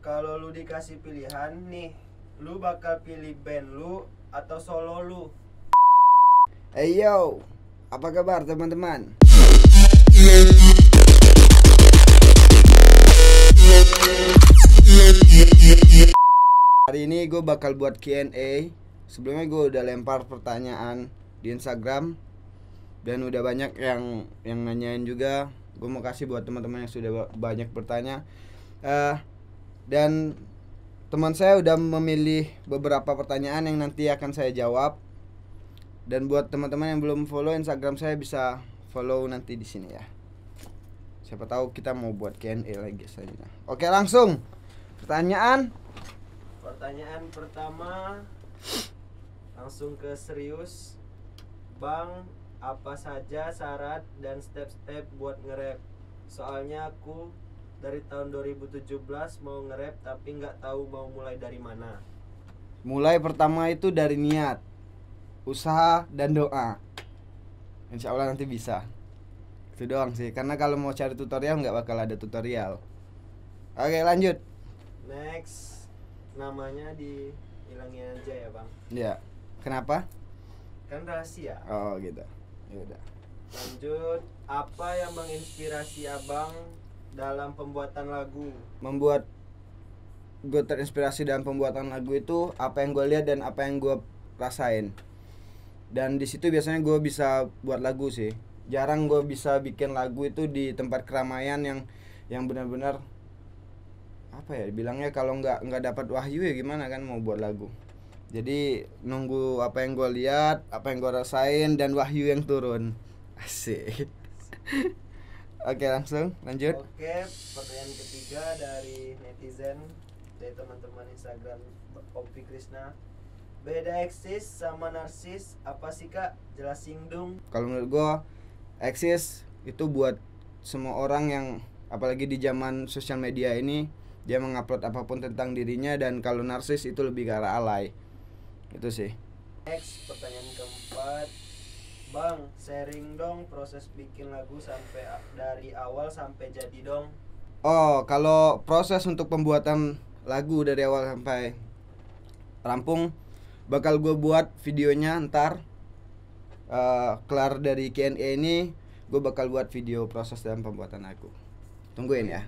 kalau lu dikasih pilihan nih lu bakal pilih band lu atau solo lu hey eh, yo apa kabar teman-teman Hari ini gue bakal buat Q&A Sebelumnya gue udah lempar pertanyaan di Instagram Dan udah banyak yang yang nanyain juga Gue mau kasih buat teman-teman yang sudah banyak bertanya uh, dan teman saya udah memilih beberapa pertanyaan yang nanti akan saya jawab dan buat teman-teman yang belum follow Instagram saya bisa follow nanti di sini ya siapa tahu kita mau buat Q&A lagi saja oke langsung pertanyaan pertanyaan pertama langsung ke serius bang apa saja syarat dan step-step buat nge-rap soalnya aku dari tahun 2017 mau nge-rap tapi nggak tahu mau mulai dari mana. Mulai pertama itu dari niat, usaha dan doa. Insya Allah nanti bisa. Itu doang sih, karena kalau mau cari tutorial nggak bakal ada tutorial. Oke lanjut. Next namanya di dihilangin aja ya bang. Ya. Kenapa? Kan rahasia. Oh gitu. Ya udah. Lanjut, apa yang menginspirasi abang dalam pembuatan lagu membuat gue terinspirasi dalam pembuatan lagu itu apa yang gue lihat dan apa yang gue rasain dan di situ biasanya gue bisa buat lagu sih jarang gue bisa bikin lagu itu di tempat keramaian yang yang benar-benar apa ya bilangnya kalau nggak nggak dapat wahyu ya gimana kan mau buat lagu jadi nunggu apa yang gue lihat apa yang gue rasain dan wahyu yang turun asik Oke langsung lanjut. Oke pertanyaan ketiga dari netizen dari teman-teman Instagram Opi Krishna. Beda eksis sama narsis apa sih kak? Jelasin dong. Kalau menurut gue eksis itu buat semua orang yang apalagi di zaman sosial media ini dia mengupload apapun tentang dirinya dan kalau narsis itu lebih ke arah alay itu sih. Next pertanyaan keempat Bang, sharing dong proses bikin lagu sampai dari awal sampai jadi dong. Oh, kalau proses untuk pembuatan lagu dari awal sampai rampung bakal gue buat videonya ntar uh, kelar dari KNE ini gue bakal buat video proses dalam pembuatan aku tungguin ya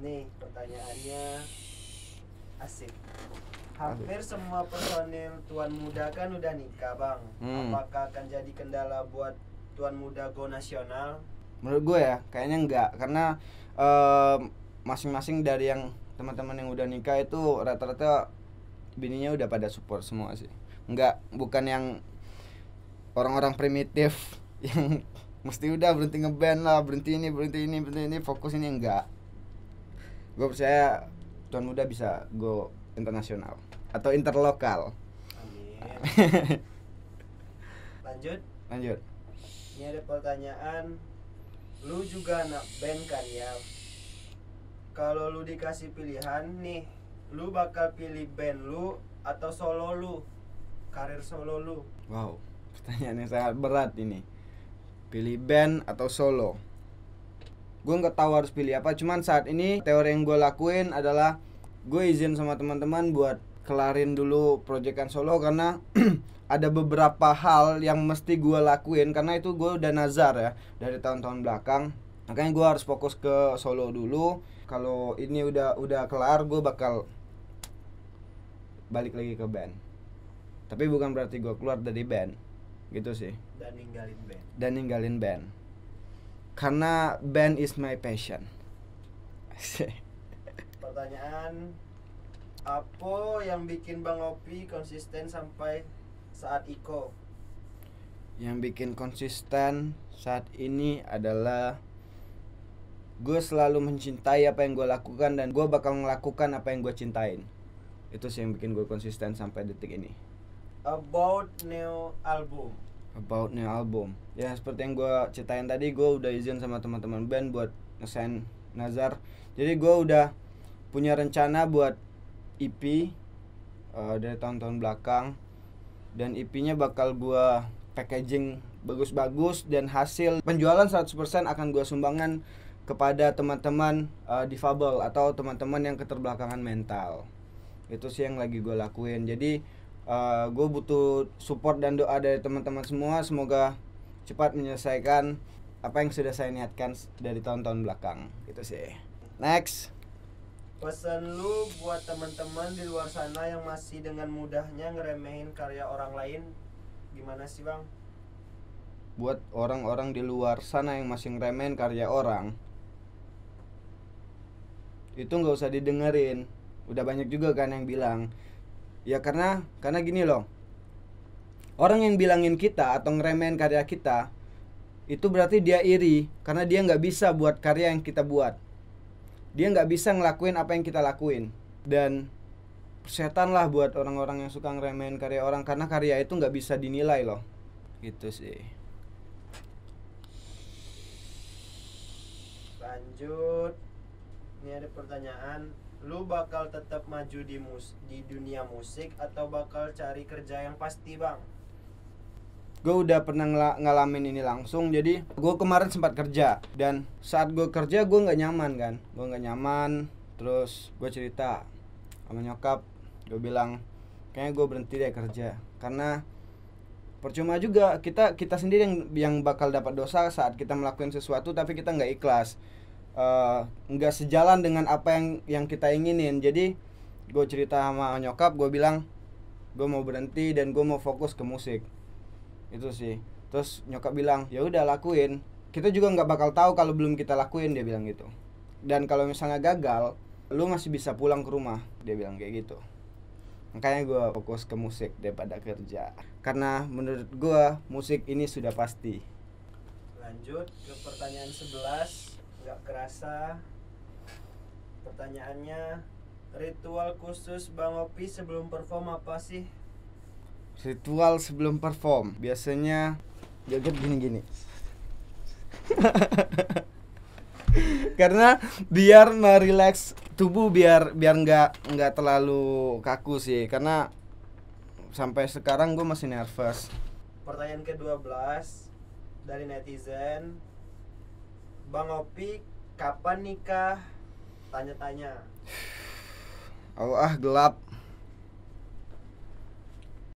nih pertanyaannya asik hampir semua personil tuan muda kan udah nikah bang hmm. apakah akan jadi kendala buat tuan muda go nasional menurut gue ya kayaknya enggak karena masing-masing uh, dari yang teman-teman yang udah nikah itu rata-rata bininya udah pada support semua sih enggak bukan yang orang-orang primitif yang mesti udah berhenti ngeband lah berhenti ini berhenti ini berhenti ini fokus ini enggak gue percaya tuan muda bisa go internasional atau interlokal. Amin. Lanjut. Lanjut. Ini ada pertanyaan. Lu juga anak band kan ya? Kalau lu dikasih pilihan nih, lu bakal pilih band lu atau solo lu? Karir solo lu? Wow, pertanyaan yang sangat berat ini. Pilih band atau solo? Gue nggak tahu harus pilih apa, cuman saat ini teori yang gue lakuin adalah gue izin sama teman-teman buat kelarin dulu proyekan solo karena ada beberapa hal yang mesti gue lakuin karena itu gue udah nazar ya dari tahun-tahun belakang makanya gue harus fokus ke solo dulu kalau ini udah udah kelar gue bakal balik lagi ke band tapi bukan berarti gue keluar dari band gitu sih dan ninggalin band dan ninggalin band karena band is my passion pertanyaan apa yang bikin Bang Opi konsisten sampai saat Iko? Yang bikin konsisten saat ini adalah gue selalu mencintai apa yang gue lakukan dan gue bakal melakukan apa yang gue cintain itu sih yang bikin gue konsisten sampai detik ini about new album about new album ya seperti yang gue ceritain tadi gue udah izin sama teman-teman band buat ngesain Nazar jadi gue udah punya rencana buat EP uh, eh, dari tahun-tahun belakang dan EP-nya bakal gua packaging bagus-bagus dan hasil penjualan 100% akan gua sumbangan kepada teman-teman uh, difabel atau teman-teman yang keterbelakangan mental itu sih yang lagi gue lakuin jadi uh, eh, gue butuh support dan doa dari teman-teman semua semoga cepat menyelesaikan apa yang sudah saya niatkan dari tahun-tahun belakang itu sih next Pesan lu buat teman-teman di luar sana yang masih dengan mudahnya ngeremehin karya orang lain gimana sih bang? Buat orang-orang di luar sana yang masih ngeremehin karya orang itu nggak usah didengerin. Udah banyak juga kan yang bilang ya karena karena gini loh orang yang bilangin kita atau ngeremehin karya kita itu berarti dia iri karena dia nggak bisa buat karya yang kita buat dia nggak bisa ngelakuin apa yang kita lakuin dan setan lah buat orang-orang yang suka ngeremehin karya orang karena karya itu nggak bisa dinilai loh gitu sih lanjut ini ada pertanyaan lu bakal tetap maju di mus di dunia musik atau bakal cari kerja yang pasti bang gue udah pernah ngalamin ini langsung jadi gue kemarin sempat kerja dan saat gue kerja gue nggak nyaman kan gue nggak nyaman terus gue cerita sama nyokap gue bilang kayaknya gue berhenti deh kerja karena percuma juga kita kita sendiri yang yang bakal dapat dosa saat kita melakukan sesuatu tapi kita nggak ikhlas eh, nggak uh, sejalan dengan apa yang yang kita inginin jadi gue cerita sama nyokap gue bilang gue mau berhenti dan gue mau fokus ke musik itu sih terus nyokap bilang ya udah lakuin kita juga nggak bakal tahu kalau belum kita lakuin dia bilang gitu dan kalau misalnya gagal lu masih bisa pulang ke rumah dia bilang kayak gitu makanya gue fokus ke musik daripada kerja karena menurut gue musik ini sudah pasti lanjut ke pertanyaan sebelas nggak kerasa pertanyaannya ritual khusus bang Opi sebelum perform apa sih Ritual sebelum perform biasanya joget gini-gini. Karena biar merelax tubuh biar biar nggak nggak terlalu kaku sih karena sampai sekarang gue masih nervous. Pertanyaan ke-12 dari netizen. Bang Opi kapan nikah? Tanya-tanya. Allah oh, gelap.